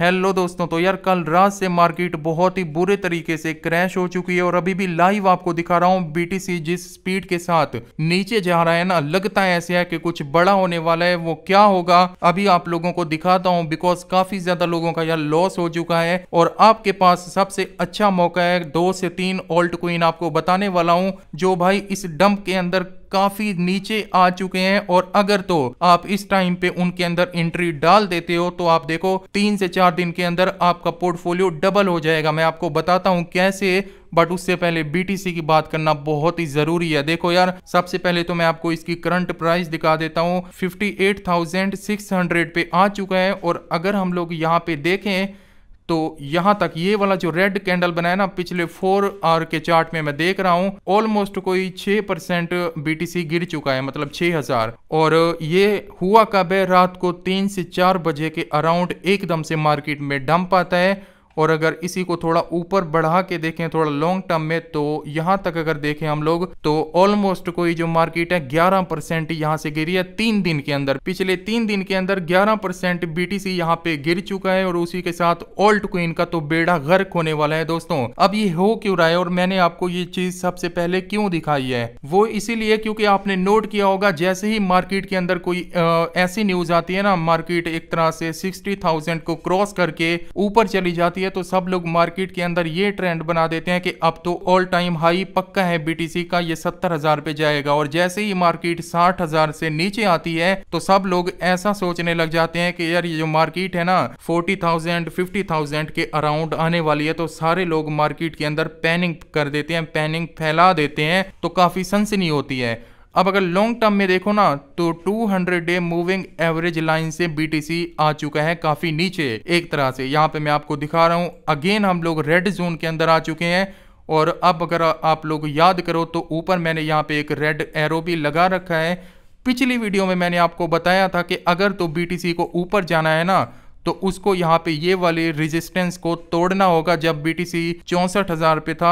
hello दोस्तों तो यार कल रात से मार्केट बहुत ही बुरे तरीके से क्रैश हो चुकी है और अभी भी लाइव आपको दिखा रहा हूँ बीटीसी जिस स्पीड के साथ नीचे जा रहा है ना लगता है ऐसे है कि कुछ बड़ा होने वाला है वो क्या होगा अभी आप लोगों को दिखाता हूँ बिकॉज काफी ज्यादा लोगों का यार लॉस हो चुका है और आपके पास सबसे अच्छा मौका है दो से तीन ओल्ट क्वीन आपको बताने वाला हूँ जो भाई इस डंप के अंदर काफी नीचे आ चुके हैं और अगर तो आप इस टाइम पे उनके अंदर एंट्री डाल देते हो तो आप देखो तीन से चार दिन के अंदर आपका पोर्टफोलियो डबल हो जाएगा मैं आपको बताता हूं कैसे बट उससे पहले बीटीसी की बात करना बहुत ही जरूरी है देखो यार सबसे पहले तो मैं आपको इसकी करंट प्राइस दिखा देता हूँ 58,600 पे आ चुका है और अगर हम लोग यहाँ पे देखें तो यहां तक ये वाला जो रेड कैंडल बनाया ना पिछले फोर आवर के चार्ट में मैं देख रहा हूं ऑलमोस्ट कोई छह परसेंट बीटीसी गिर चुका है मतलब छह हज़ार और ये हुआ कब है रात को तीन से चार बजे के अराउंड एकदम से मार्केट में डंप आता है और अगर इसी को थोड़ा ऊपर बढ़ा के देखें थोड़ा लॉन्ग टर्म में तो यहां तक अगर देखें हम लोग तो ऑलमोस्ट कोई जो मार्केट है ग्यारह परसेंट यहां से गिरी है तीन दिन के अंदर पिछले तीन दिन के अंदर ग्यारह परसेंट बीटीसी यहां पे गिर चुका है और उसी के साथ ओल्ट क्वीन का तो बेड़ा गर्क होने वाला है दोस्तों अब ये हो क्यों रहा है और मैंने आपको ये चीज सबसे पहले क्यों दिखाई है वो इसीलिए क्योंकि आपने नोट किया होगा जैसे ही मार्केट के अंदर कोई ऐसी न्यूज आती है ना मार्केट एक तरह से सिक्सटी थाउजेंड को क्रॉस करके ऊपर चली जाती है है तो सब लोग मार्केट के अंदर ये ट्रेंड बना देते हैं कि अब तो ऑल टाइम हाई पक्का है बीटीसी का ये सत्तर हजार पे जाएगा और जैसे ही मार्केट साठ हजार से नीचे आती है तो सब लोग ऐसा सोचने लग जाते हैं कि यार ये जो मार्केट है ना फोर्टी थाउजेंड फिफ्टी थाउजेंड के अराउंड आने वाली है तो सारे लोग मार्केट के अंदर पैनिंग कर देते हैं पैनिंग फैला देते हैं तो काफी सनसनी होती है अब अगर लॉन्ग टर्म में देखो ना तो 200 डे मूविंग एवरेज लाइन से बीटीसी आ चुका है काफी नीचे एक तरह से यहाँ पे मैं आपको दिखा रहा हूं अगेन हम लोग रेड जोन के अंदर आ चुके हैं और अब अगर आप लोग याद करो तो ऊपर मैंने यहाँ पे एक रेड एरो भी लगा रखा है पिछली वीडियो में मैंने आपको बताया था कि अगर तो बीटीसी को ऊपर जाना है ना तो उसको यहाँ पे ये वाले रेजिस्टेंस को तोड़ना होगा जब बी टी हजार पे था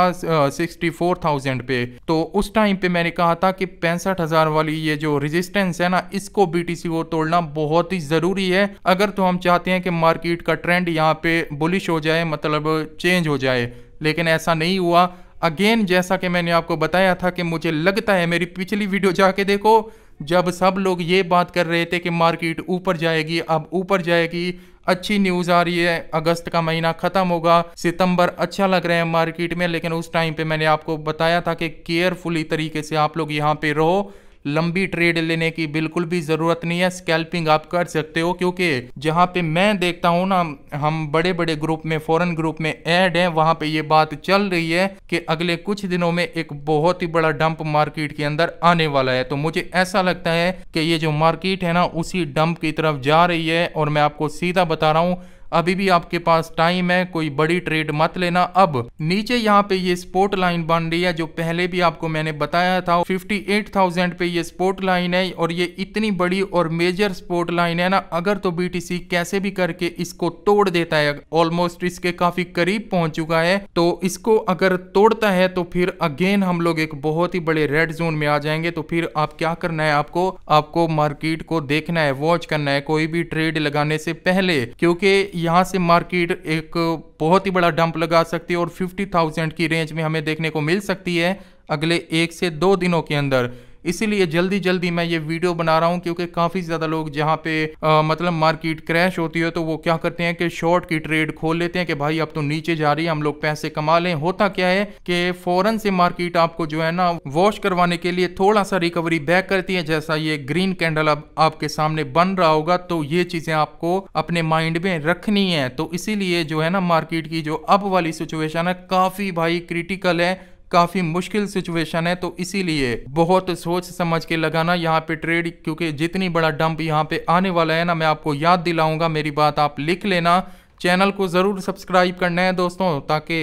सिक्सटी पे तो उस टाइम पे मैंने कहा था कि पैंसठ वाली ये जो रेजिस्टेंस है ना इसको बी को तोड़ना बहुत ही जरूरी है अगर तो हम चाहते हैं कि मार्केट का ट्रेंड यहाँ पे बुलिश हो जाए मतलब चेंज हो जाए लेकिन ऐसा नहीं हुआ अगेन जैसा कि मैंने आपको बताया था कि मुझे लगता है मेरी पिछली वीडियो जाके देखो जब सब लोग ये बात कर रहे थे कि मार्केट ऊपर जाएगी अब ऊपर जाएगी अच्छी न्यूज़ आ रही है अगस्त का महीना ख़त्म होगा सितंबर अच्छा लग रहा है मार्केट में लेकिन उस टाइम पे मैंने आपको बताया था कि केयरफुली तरीके से आप लोग यहाँ पे रहो लंबी ट्रेड लेने की बिल्कुल भी ज़रूरत नहीं है स्कैल्पिंग आप कर सकते हो क्योंकि जहां पे मैं देखता हूं ना हम बड़े बड़े ग्रुप में फॉरेन ग्रुप में ऐड हैं वहां पे ये बात चल रही है कि अगले कुछ दिनों में एक बहुत ही बड़ा डंप मार्केट के अंदर आने वाला है तो मुझे ऐसा लगता है कि ये जो मार्केट है ना उसी डंप की तरफ जा रही है और मैं आपको सीधा बता रहा हूँ अभी भी आपके पास टाइम है कोई बड़ी ट्रेड मत लेना अब नीचे यहाँ पे ये स्पोर्ट लाइन बन रही है जो पहले भी आपको मैंने बताया था 58,000 पे ये स्पोर्ट लाइन है और ये इतनी बड़ी और मेजर स्पोर्ट लाइन है ना अगर तो बी कैसे भी करके इसको तोड़ देता है ऑलमोस्ट इसके काफी करीब पहुंच चुका है तो इसको अगर तोड़ता है तो फिर अगेन हम लोग एक बहुत ही बड़े रेड जोन में आ जाएंगे तो फिर आप क्या करना है आपको आपको मार्केट को देखना है वॉच करना है कोई भी ट्रेड लगाने से पहले क्योंकि यहाँ से मार्केट एक बहुत ही बड़ा डंप लगा सकती है और 50,000 की रेंज में हमें देखने को मिल सकती है अगले एक से दो दिनों के अंदर इसीलिए जल्दी जल्दी मैं ये वीडियो बना रहा हूँ क्योंकि काफ़ी ज़्यादा लोग जहाँ पे आ, मतलब मार्केट क्रैश होती है तो वो क्या करते हैं कि शॉर्ट की ट्रेड खोल लेते हैं कि भाई अब तो नीचे जा रही है हम लोग पैसे कमा लें होता क्या है कि फ़ौरन से मार्केट आपको जो है ना वॉश करवाने के लिए थोड़ा सा रिकवरी बैक करती है जैसा ये ग्रीन कैंडल अब आपके सामने बन रहा होगा तो ये चीज़ें आपको अपने माइंड में रखनी है तो इसीलिए जो है ना मार्केट की जो अब वाली सिचुएशन है काफ़ी भाई क्रिटिकल है काफ़ी मुश्किल सिचुएशन है तो इसीलिए बहुत सोच समझ के लगाना यहाँ पे ट्रेड क्योंकि जितनी बड़ा डंप यहाँ पे आने वाला है ना मैं आपको याद दिलाऊंगा मेरी बात आप लिख लेना चैनल को ज़रूर सब्सक्राइब करना है दोस्तों ताकि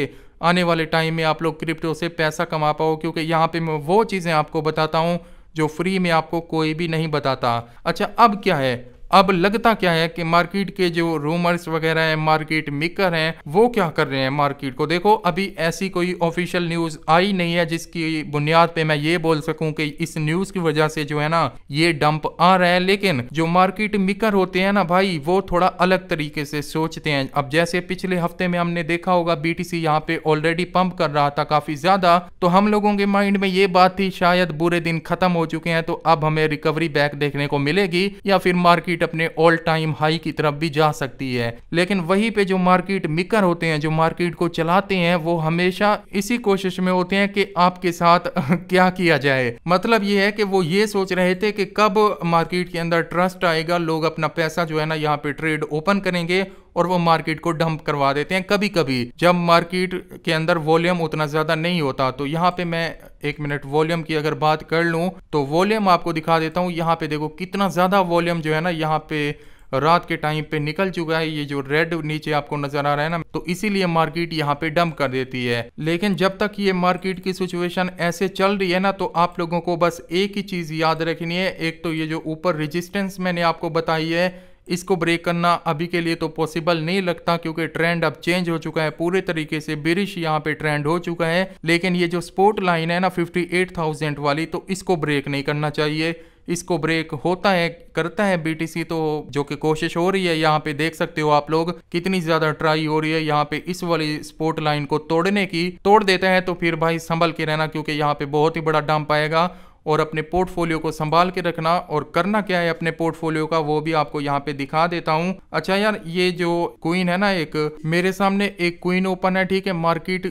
आने वाले टाइम में आप लोग क्रिप्टो से पैसा कमा पाओ क्योंकि यहाँ पे मैं वो चीज़ें आपको बताता हूँ जो फ्री में आपको कोई भी नहीं बताता अच्छा अब क्या है अब लगता क्या है कि मार्केट के जो रूमर्स वगैरह हैं मार्केट मेकर हैं वो क्या कर रहे हैं मार्केट को देखो अभी ऐसी कोई ऑफिशियल न्यूज आई नहीं है जिसकी बुनियाद पे मैं ये बोल सकूं कि इस न्यूज की वजह से जो है ना ये डंप आ रहा है लेकिन जो मार्केट मेकर होते हैं ना भाई वो थोड़ा अलग तरीके से सोचते हैं अब जैसे पिछले हफ्ते में हमने देखा होगा बीटीसी यहाँ पे ऑलरेडी पंप कर रहा था काफी ज्यादा तो हम लोगों के माइंड में ये बात थी शायद बुरे दिन खत्म हो चुके हैं तो अब हमें रिकवरी बैक देखने को मिलेगी या फिर मार्केट मार्केट अपने ऑल टाइम हाई की तरफ भी जा सकती है लेकिन वही पे जो मार्केट मिकर होते हैं जो मार्केट को चलाते हैं वो हमेशा इसी कोशिश में होते हैं कि आपके साथ क्या किया जाए मतलब ये है कि वो ये सोच रहे थे कि कब मार्केट के अंदर ट्रस्ट आएगा लोग अपना पैसा जो है ना यहाँ पे ट्रेड ओपन करेंगे और वो मार्केट को डंप करवा देते हैं कभी कभी जब मार्केट के अंदर वॉल्यूम उतना ज़्यादा नहीं होता तो यहाँ पे मैं एक मिनट वॉल्यूम की अगर बात कर लूँ तो वॉल्यूम आपको दिखा देता हूँ यहाँ पे देखो कितना ज़्यादा वॉल्यूम जो है ना यहाँ पे रात के टाइम पे निकल चुका है ये जो रेड नीचे आपको नजर आ रहा है ना तो इसीलिए मार्केट यहाँ पे डंप कर देती है लेकिन जब तक ये मार्केट की सिचुएशन ऐसे चल रही है ना तो आप लोगों को बस एक ही चीज याद रखनी है एक तो ये जो ऊपर रेजिस्टेंस मैंने आपको बताई है इसको ब्रेक करना अभी के लिए तो पॉसिबल नहीं लगता क्योंकि ट्रेंड अब चेंज हो चुका है पूरे तरीके से बिरिश यहाँ पे ट्रेंड हो चुका है लेकिन ये जो स्पोर्ट लाइन है ना 58,000 वाली तो इसको ब्रेक नहीं करना चाहिए इसको ब्रेक होता है करता है बीटीसी तो जो कि कोशिश हो रही है यहाँ पे देख सकते हो आप लोग कितनी ज्यादा ट्राई हो रही है यहाँ पे इस वाली स्पोर्ट लाइन को तोड़ने की तोड़ देते हैं तो फिर भाई संभल के रहना क्योंकि यहाँ पे बहुत ही बड़ा डंप आएगा और अपने पोर्टफोलियो को संभाल के रखना और करना क्या है अपने पोर्टफोलियो का वो भी आपको यहाँ पे दिखा देता हूँ अच्छा यार ये जो क्वीन है ना एक मेरे सामने एक क्वीन ओपन है ठीक है मार्केट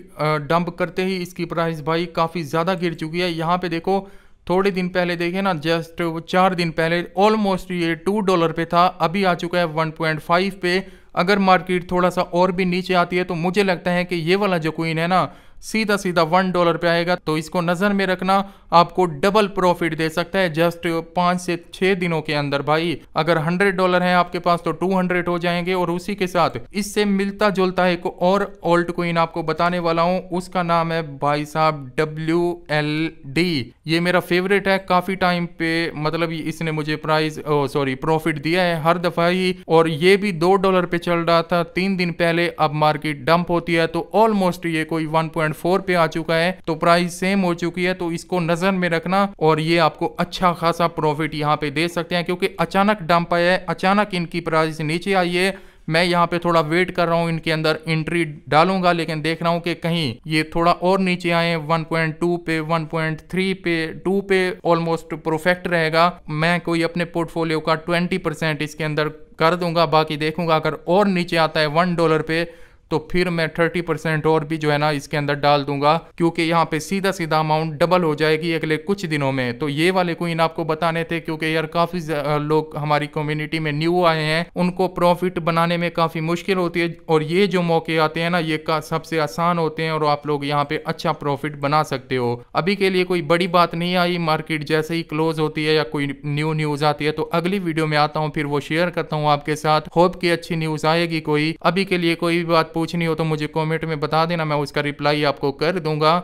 डंप करते ही इसकी प्राइस भाई काफ़ी ज़्यादा गिर चुकी है यहाँ पे देखो थोड़े दिन पहले देखे ना जस्ट वो चार दिन पहले ऑलमोस्ट ये टू डॉलर पे था अभी आ चुका है वन पॉइंट फाइव पे अगर मार्केट थोड़ा सा और भी नीचे आती है तो मुझे लगता है कि ये वाला जो क्वीन है ना सीधा सीधा वन डॉलर पे आएगा तो इसको नज़र में रखना आपको डबल प्रॉफिट दे सकता है जस्ट पांच से छह दिनों के अंदर भाई अगर हंड्रेड डॉलर है आपके पास तो टू हंड्रेड हो जाएंगे और उसी के साथ इससे मिलता जुलता एक और ओल्ट कोइन आपको बताने वाला हूं उसका नाम है भाई साहब डब्ल्यू एल डी ये मेरा फेवरेट है काफी टाइम पे मतलब इसने मुझे प्राइस सॉरी प्रॉफिट दिया है हर दफा ही और ये भी दो डॉलर पे चल रहा था तीन दिन पहले अब मार्केट डंप होती है तो ऑलमोस्ट ये कोई वन पे आ चुका है तो प्राइस सेम हो चुकी है तो इसको नजर नजर में रखना और ये आपको अच्छा खासा प्रॉफिट यहाँ पे दे सकते हैं क्योंकि अचानक डंप आया है अचानक इनकी प्राइस नीचे आई है मैं यहाँ पे थोड़ा वेट कर रहा हूँ इनके अंदर एंट्री डालूंगा लेकिन देख रहा हूँ कि कहीं ये थोड़ा और नीचे आए 1.2 पे 1.3 पे 2 पे ऑलमोस्ट परफेक्ट रहेगा मैं कोई अपने पोर्टफोलियो का 20 परसेंट इसके अंदर कर दूंगा बाकी देखूंगा अगर और नीचे आता है वन डॉलर पे तो फिर मैं थर्टी परसेंट और भी जो है ना इसके अंदर डाल दूंगा क्योंकि यहाँ पे सीधा सीधा अमाउंट डबल हो जाएगी अगले कुछ दिनों में तो ये वाले कोइन आपको बताने थे क्योंकि यार काफी लोग हमारी कम्युनिटी में न्यू आए हैं उनको प्रॉफिट बनाने में काफी मुश्किल होती है और ये जो मौके आते हैं ना ये सबसे आसान होते हैं और आप लोग यहाँ पे अच्छा प्रॉफिट बना सकते हो अभी के लिए कोई बड़ी बात नहीं आई मार्केट जैसे ही क्लोज होती है या कोई न्यू न्यूज आती है तो अगली वीडियो में आता हूँ फिर वो शेयर करता हूँ आपके साथ होप की अच्छी न्यूज आएगी कोई अभी के लिए कोई भी बात पूछनी हो तो मुझे कमेंट में बता देना मैं उसका रिप्लाई आपको कर दूंगा